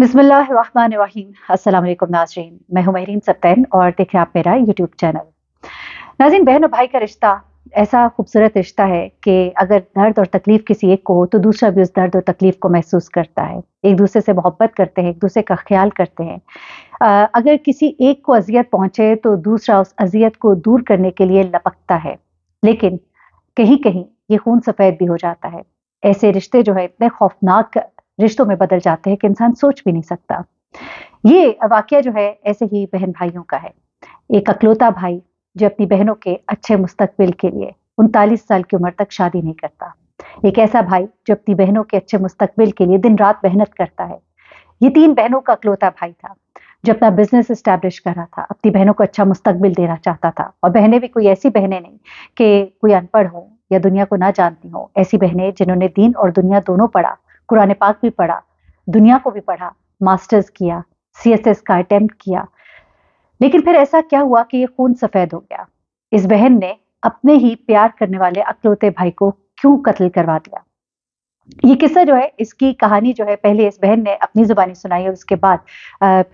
बिसमीम नाजरीन मैं हूँ महरीन सप्तैन और देख रहे हैं आप मेरा यूट्यूब चैनल नाजिन बहन और भाई का रिश्ता ऐसा खूबसूरत रिश्ता है कि अगर दर्द और तकलीफ़ किसी एक को हो तो दूसरा भी उस दर्द और तकलीफ़ को महसूस करता है एक दूसरे से मोहब्बत करते हैं एक दूसरे का ख्याल करते हैं अगर किसी एक को अजियत पहुंचे तो दूसरा उस अजियत को दूर करने के लिए लपकता है लेकिन कहीं कहीं ये खून सफ़ेद भी हो जाता है ऐसे रिश्ते जो है इतने खौफनाक रिश्तों में बदल जाते हैं कि इंसान सोच भी नहीं सकता ये वाक्य जो है ऐसे ही बहन भाइयों का है एक अकलौता भाई जो अपनी बहनों के अच्छे मुस्तकबिल के लिए उनतालीस साल की उम्र तक शादी नहीं करता एक ऐसा भाई जो अपनी बहनों के अच्छे मुस्तकबिल के लिए दिन रात मेहनत करता है ये तीन बहनों का अकलौता भाई था जो अपना बिजनेस इस्टेब्लिश कर रहा था अपनी बहनों को अच्छा मुस्तकबिल देना चाहता था और बहनें भी कोई ऐसी बहनें नहीं कि कोई अनपढ़ हो या दुनिया को ना जानती हो ऐसी बहनें जिन्होंने दीन और दुनिया दोनों पढ़ा कुरान पाक भी पढ़ा दुनिया को भी पढ़ा मास्टर्स किया एस का अटैम्प्ट किया लेकिन फिर ऐसा क्या हुआ कि ये खून सफ़ेद हो गया इस बहन ने अपने ही प्यार करने वाले अकलौते भाई को क्यों कत्ल करवा दिया ये किस्सा जो है इसकी कहानी जो है पहले इस बहन ने अपनी जुबानी सुनाई और उसके बाद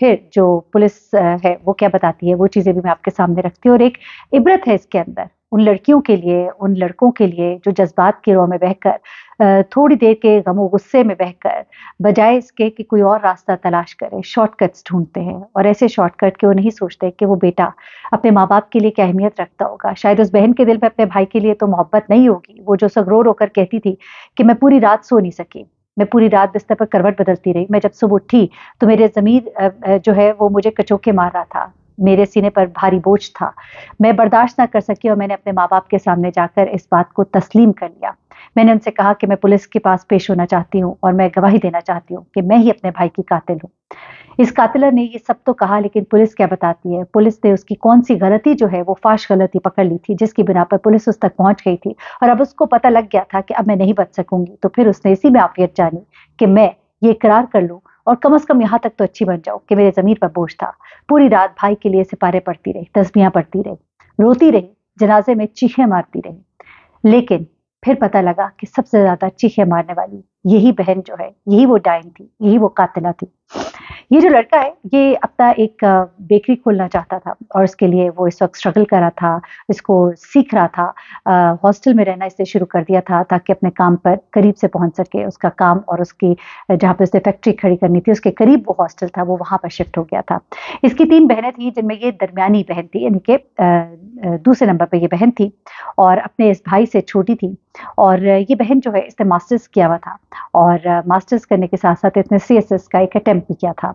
फिर जो पुलिस है वो क्या बताती है वो चीज़ें भी मैं आपके सामने रखती हूँ और एक इबरत है इसके अंदर उन लड़कियों के लिए उन लड़कों के लिए जो जज्बात की रो में बहकर थोड़ी देर के गम गुस्से में बहकर बजाय इसके कि कोई और रास्ता तलाश करे शॉर्टकट्स ढूंढते हैं और ऐसे शॉर्टकट के वो नहीं सोचते कि वो बेटा अपने माँ बाप के लिए क्या अहमियत रखता होगा शायद उस बहन के दिल में अपने भाई के लिए तो मोहब्बत नहीं होगी वो जो सगरो रोकर कहती थी कि मैं पूरी रात सो नहीं सकी मैं पूरी रात बिस्तर पर करवट बदलती रही मैं जब सुबह उठी तो मेरे ज़मीर जो है वो मुझे कचोके मार रहा था मेरे सीने पर भारी बोझ था मैं बर्दाश्त ना कर सकी और मैंने अपने माँ बाप के सामने जाकर इस बात को तस्लीम कर लिया मैंने उनसे कहा कि मैं पुलिस के पास पेश होना चाहती हूँ और मैं गवाही देना चाहती हूँ कि मैं ही अपने भाई की कातिल हूँ इस कातिला ने ये सब तो कहा लेकिन पुलिस क्या बताती है पुलिस ने उसकी कौन सी गलती जो है वो फाश गलती पकड़ ली थी जिसकी बिना पर पुलिस उस तक पहुंच गई थी और अब उसको पता लग गया था कि अब मैं नहीं बच सकूंगी तो फिर उसने इसी में आफियत जानी कि मैं ये इकरार कर लूँ और कम अज कम यहाँ तक तो अच्छी बन जाऊँ कि मेरे जमीन पर बोझ था पूरी रात भाई के लिए सिपारे पड़ती रही तस्बियाँ पड़ती रही रोती रही जनाजे में चीखें मारती रही लेकिन फिर पता लगा कि सबसे ज्यादा चीखे मारने वाली यही बहन जो है यही वो डाइन थी यही वो कातिला थी ये जो लड़का है ये अपना एक बेकरी खोलना चाहता था और इसके लिए वो इस वक्त स्ट्रगल कर रहा था इसको सीख रहा था हॉस्टल में रहना इसने शुरू कर दिया था ताकि अपने काम पर करीब से पहुंच सके उसका काम और उसकी जहाँ पर उसने फैक्ट्री खड़ी करनी थी उसके करीब वो हॉस्टल था वो वहाँ पर शिफ्ट हो गया था इसकी तीन बहनें थी जिनमें ये दरमियानी बहन थी यानी कि दूसरे नंबर पर ये बहन थी और अपने इस भाई से छोटी थी और ये बहन जो है इसने मास्टर्स किया हुआ था और मास्टर्स करने के साथ साथ इसने सी का एक अटैम्प्ट भी किया था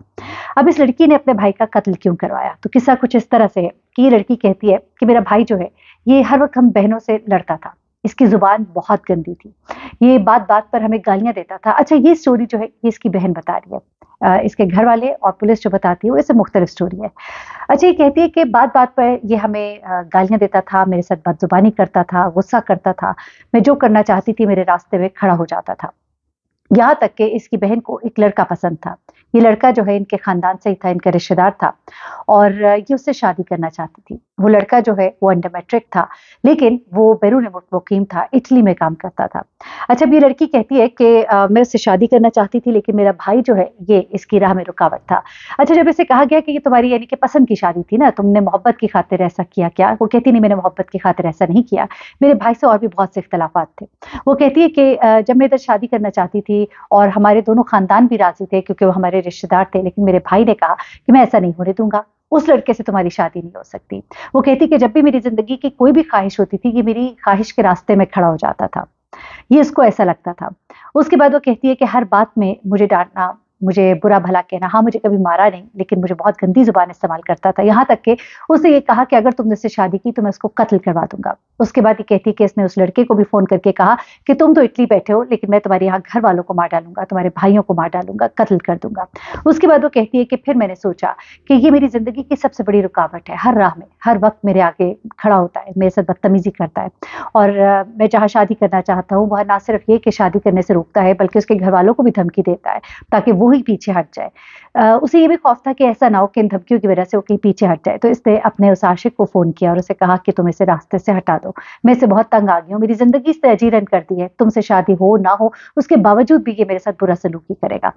अब इस लड़की ने अपने भाई का कत्ल क्यों करवाया तो किस्सा कुछ इस तरह से है कि ये लड़की कहती है कि मेरा भाई जो है ये हर वक्त हम बहनों से लड़ता था इसकी ज़ुबान बहुत गंदी थी ये बात बात पर हमें गालियां देता था अच्छा ये स्टोरी जो है ये इसकी बहन बता रही है इसके घर वाले और पुलिस जो बताती है वो इससे मुख्तलिफ स्टोरी है अच्छा ये कहती है कि बात बात पर ये हमें गालियाँ देता था मेरे साथ बदजुबानी करता था गुस्सा करता था मैं जो करना चाहती थी मेरे रास्ते में खड़ा हो जाता था यहाँ तक कि इसकी बहन को एक लड़का पसंद था ये लड़का जो है इनके ख़ानदान से ही था इनका रिश्तेदार था और ये उससे शादी करना चाहती थी वो लड़का जो है वो अंडर मैट्रिक था लेकिन वो बैरून मुकीम था इटली में काम करता था अच्छा अब ये लड़की कहती है कि मैं उससे शादी करना चाहती थी लेकिन मेरा भाई जो है ये इसकी राह में रुकावट था अच्छा जब इसे कहा गया कि ये तुम्हारी यानी कि पसंद की शादी थी ना तुमने मोहब्बत की खातिर ऐसा किया क्या वो कहती नहीं मैंने मोहब्बत की खातिर ऐसा नहीं किया मेरे भाई से और भी बहुत से इख्तलाफात थे वो कहती है कि जब मैं इधर शादी करना चाहती थी और हमारे दोनों खानदान भी राजी थे क्योंकि वो हमारे मेरे रिश्तेदार थे लेकिन मेरे भाई ने कहा कि मैं ऐसा नहीं होने दूंगा उस लड़के से तुम्हारी शादी नहीं हो सकती वो कहती कि जब भी मेरी ज़िंदगी की कोई भी ख्वाहिश होती थी कि मेरी ख्वाहिश के रास्ते में खड़ा हो जाता था ये इसको ऐसा लगता था उसके बाद वो कहती है कि हर बात में मुझे डांटना मुझे बुरा भला कहना हाँ मुझे कभी मारा नहीं लेकिन मुझे बहुत गंदी जुबान इस्तेमाल करता था यहाँ तक कि उसने ये कहा कि अगर तुमने इससे शादी की तो मैं उसको कत्ल करवा दूंगा उसके बाद ये कहती कि इसने उस लड़के को भी फ़ोन करके कहा कि तुम तो इटली बैठे हो लेकिन मैं तुम्हारे यहाँ घर वालों को मार डालूंगा तुम्हारे भाइयों को मार डालूंगा कत्ल कर दूंगा उसके बाद वो कहती है कि फिर मैंने सोचा कि ये मेरी ज़िंदगी की सबसे बड़ी रुकावट है हर राह में हर वक्त मेरे आगे खड़ा होता है मेरे साथ बदतमीज़ी करता है और मैं जहाँ शादी करना चाहता हूँ वह ना सिर्फ ये कि शादी करने से रोकता है बल्कि उसके घर वालों को भी धमकी देता है ताकि वो ही पीछे हट जाए उसे ये भी खौफ था कि ऐसा ना हो कि इन धमकियों की वजह से वो कहीं पीछे हट जाए तो इसने अपने उस आशिक को फ़ोन किया और उसे कहा कि तुम इसे रास्ते से हटा दो मैं इसे बहुत तंग आ गई हूँ मेरी ज़िंदगी इसने अजीरन कर दी है तुमसे शादी हो ना हो उसके बावजूद भी ये मेरे साथ बुरा सलूक ही करेगा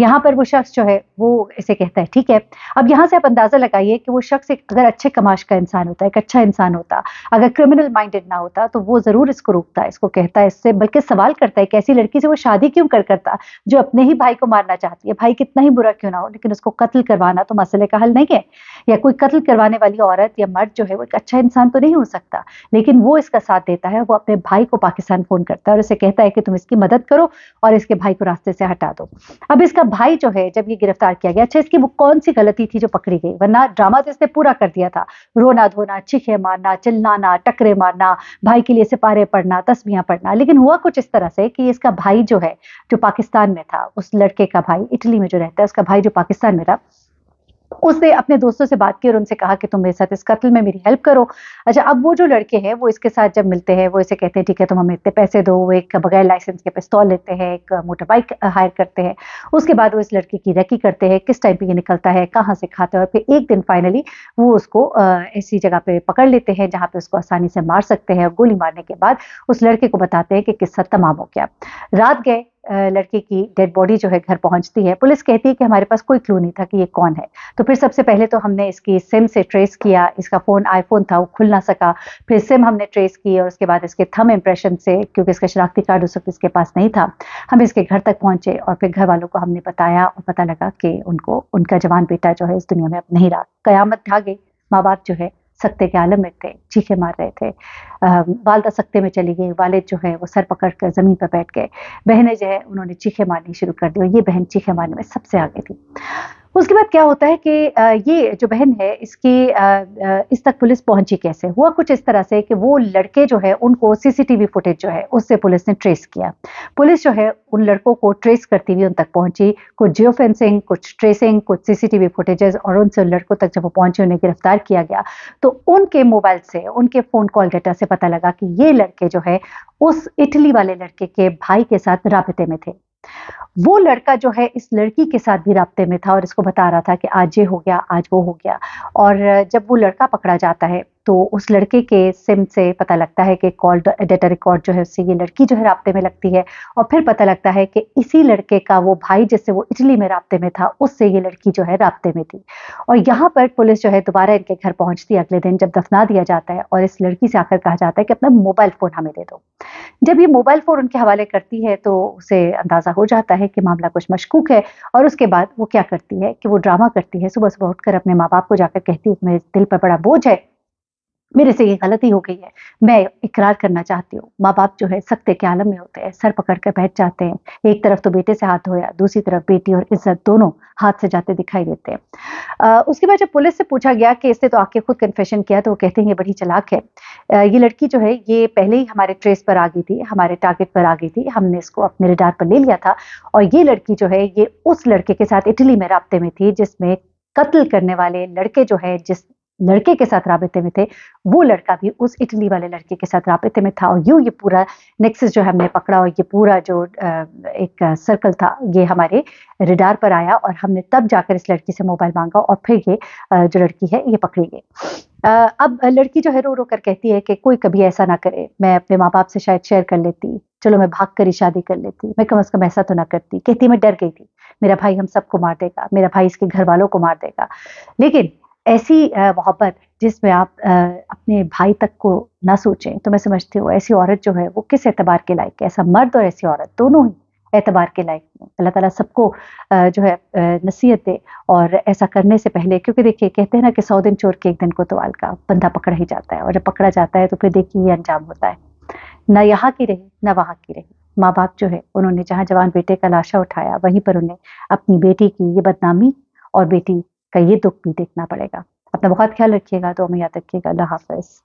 यहाँ पर वो शख्स जो है वो इसे कहता है ठीक है अब यहाँ से आप अंदाज़ा लगाइए कि वो शख्स एक अगर अच्छे कमाश का इंसान होता एक अच्छा इंसान होता अगर क्रिमिनल माइंडेड ना होता तो वो ज़रूर इसको रोकता इसको कहता है इससे बल्कि सवाल करता है कि ऐसी लड़की से वो शादी क्यों कर करता जो अपने ही भाई को मारना चाहता जाती है भाई कितना ही बुरा क्यों ना हो लेकिन उसको कत्ल करवाना तो मसले का हल नहीं है या कोई कत्ल करवाने वाली औरत या मर्द जो है वो एक अच्छा इंसान तो नहीं हो सकता लेकिन वो इसका साथ देता है वो अपने भाई को पाकिस्तान फ़ोन करता है और उसे कहता है कि तुम इसकी मदद करो और इसके भाई को रास्ते से हटा दो अब इसका भाई जो है जब ये गिरफ्तार किया गया अच्छा इसकी वो कौन सी गलती थी जो पकड़ी गई वरना ड्रामा तो इसने पूरा कर दिया था रोना धोना चीखे मारना चिल्लाना टकरे मारना भाई के लिए सिपारे पढ़ना तस्वीर पढ़ना लेकिन हुआ कुछ इस तरह से कि इसका भाई जो है जो पाकिस्तान में था उस लड़के का भाई भाई इटली में जो रहता है उसका भाई जो पाकिस्तान में रहा उसने अपने दोस्तों से बात की और उनसे कहा कि तुम मेरे साथ इस कत्ल में मेरी हेल्प करो अच्छा अब वो जो लड़के हैं वो इसके साथ जब मिलते हैं वो इसे कहते हैं ठीक है तुम हमें इतने पैसे दो वो एक बगैर लाइसेंस के पिस्तौल लेते हैं एक मोटर बाइक हायर करते हैं उसके बाद वो इस लड़के की रकी करते हैं किस टाइम पर ये निकलता है कहाँ से खाता है और फिर एक दिन फाइनली वो उसको ऐसी जगह पर पकड़ लेते हैं जहाँ पर उसको आसानी से मार सकते हैं और गोली मारने के बाद उस लड़के को बताते हैं कि किस्सा तमाम हो गया रात गए लड़के की डेड बॉडी जो है घर पहुंचती है पुलिस कहती है कि हमारे पास कोई क्लू नहीं था कि ये कौन है तो फिर सबसे पहले तो हमने इसकी सिम से ट्रेस किया इसका फ़ोन आईफोन था वो खुल ना सका फिर सिम हमने ट्रेस की और उसके बाद इसके थम इम्प्रेशन से क्योंकि इसका शनाख्ती कार्ड उस वक्त इसके पास नहीं था हम इसके घर तक पहुँचे और फिर घर वालों को हमने बताया और पता लगा कि उनको उनका जवान बेटा जो है इस दुनिया में अब नहीं रहा क़यामत भागे माँ बाप जो है सकते के आलम में थे चीखे मार रहे थे वालदा सकते में चली गई वालद जो है वो सर पकड़ कर ज़मीन पर बैठ गए बहनें जो है उन्होंने चीखे मारनी शुरू कर दी और ये बहन चीखे मारने में सबसे आगे थी उसके बाद क्या होता है कि ये जो बहन है इसकी इस तक पुलिस पहुंची कैसे हुआ कुछ इस तरह से कि वो लड़के जो है उनको सीसीटीवी फुटेज जो है उससे पुलिस ने ट्रेस किया पुलिस जो है उन लड़कों को ट्रेस करती हुई उन तक पहुंची कुछ जियो फेंसिंग कुछ ट्रेसिंग कुछ सीसीटीवी फुटेजेस और उनसे उन लड़कों तक जब वो पहुंचे उन्हें गिरफ्तार किया गया तो उनके मोबाइल से उनके फ़ोन कॉल डेटा से पता लगा कि ये लड़के जो है उस इटली वाले लड़के के भाई के साथ रबते में थे वो लड़का जो है इस लड़की के साथ भी रबते में था और इसको बता रहा था कि आज ये हो गया आज वो हो गया और जब वो लड़का पकड़ा जाता है तो उस लड़के के सिम से पता लगता है कि कॉल डेटा रिकॉर्ड जो है उससे ये लड़की जो है रबते में लगती है और फिर पता लगता है कि इसी लड़के का वो भाई जिससे वो इटली में रबते में था उससे ये लड़की जो है रबते में थी और यहाँ पर पुलिस जो है दोबारा इनके घर पहुँचती है अगले दिन जब दफना दिया जाता है और इस लड़की से आकर कहा जाता है कि अपना मोबाइल फ़ोन हमें दे दो जब ये मोबाइल फ़ोन उनके हवाले करती है तो उसे अंदाज़ा हो जाता है कि मामला कुछ मशकूक है और उसके बाद वो क्या करती है कि वो ड्रामा करती है सुबह सुबह उठकर अपने माँ बाप को जाकर कहती है मेरे दिल पर बड़ा बोझ है मेरे से ये गलती हो गई है मैं इकरार करना चाहती हूँ माँ बाप जो है सख्ते के आलम में होते हैं सर पकड़ कर बैठ जाते हैं एक तरफ तो बेटे से हाथ धोया दूसरी तरफ बेटी और इज्जत दोनों हाथ से जाते दिखाई देते हैं उसके बाद जब पुलिस से पूछा गया कि इसने तो आके खुद कन्फेशन किया तो वो कहते हैं ये बड़ी चलाक है ये लड़की जो है ये पहले ही हमारे ट्रेस पर आ गई थी हमारे टारगेट पर आ गई थी हमने इसको अपने रिडार पर ले लिया था और ये लड़की जो है ये उस लड़के के साथ इटली में रबते में थी जिसमें कत्ल करने वाले लड़के जो है जिस लड़के के साथ रबते में थे वो लड़का भी उस इटली वाले लड़के के साथ रबते में था और यूँ ये पूरा नेक्सस जो हमने पकड़ा और ये पूरा जो एक सर्कल था ये हमारे रिडार पर आया और हमने तब जाकर इस लड़की से मोबाइल मांगा और फिर ये जो लड़की है ये पकड़ी गई अब लड़की जो है रो रो कर कहती है कि कोई कभी ऐसा ना करे मैं अपने माँ बाप से शायद शेयर कर लेती चलो मैं भाग कर ही शादी कर लेती मैं कम अज़ कम ऐसा तो ना करती कहती मैं डर गई थी मेरा भाई हम सबको मार देगा मेरा भाई इसके घर वालों को मार देगा लेकिन ऐसी मोहब्बत जिसमें आप अपने भाई तक को ना सोचें तो मैं समझती हूँ ऐसी औरत जो है वो किस एतबार के लायक है ऐसा मर्द और ऐसी औरत दोनों ही एतबार के लायक में अल्लाह ताला सबको जो है नसीहत दे और ऐसा करने से पहले क्योंकि देखिए कहते हैं ना कि सौ दिन चोर के एक दिन कोतवाल तो का बंदा पकड़ा ही जाता है और जब पकड़ा जाता है तो फिर देखिए ये अंजाम होता है ना यहाँ की रही ना वहाँ की रही माँ बाप जो है उन्होंने जहाँ जवान बेटे का लाशा उठाया वहीं पर उन्हें अपनी बेटी की ये बदनामी और बेटी का ये दुख भी देखना पड़ेगा अपना बहुत ख्याल रखिएगा तो हमें याद रखिएगा अल्लाह हाफिज़